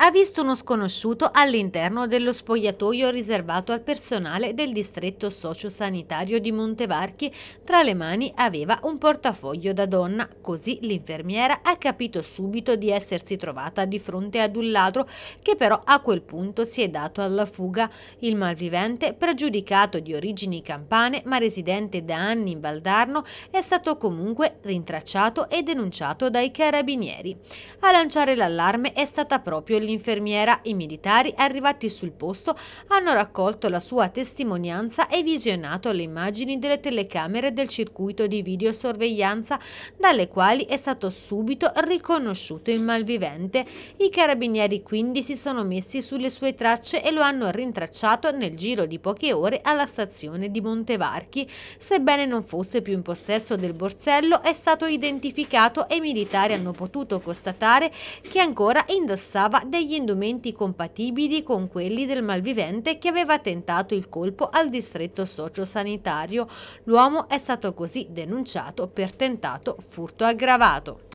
ha visto uno sconosciuto all'interno dello spogliatoio riservato al personale del distretto sociosanitario di Montevarchi. Tra le mani aveva un portafoglio da donna, così l'infermiera ha capito subito di essersi trovata di fronte ad un ladro che però a quel punto si è dato alla fuga. Il malvivente, pregiudicato di origini campane ma residente da anni in Valdarno, è stato comunque rintracciato e denunciato dai carabinieri. A lanciare l'allarme è stata proprio l'infermiera, i militari arrivati sul posto hanno raccolto la sua testimonianza e visionato le immagini delle telecamere del circuito di videosorveglianza dalle quali è stato subito riconosciuto il malvivente. I carabinieri quindi si sono messi sulle sue tracce e lo hanno rintracciato nel giro di poche ore alla stazione di Montevarchi. Sebbene non fosse più in possesso del borsello è stato identificato e i militari hanno potuto constatare che ancora indossava dei degli indumenti compatibili con quelli del malvivente che aveva tentato il colpo al distretto sociosanitario. L'uomo è stato così denunciato per tentato furto aggravato.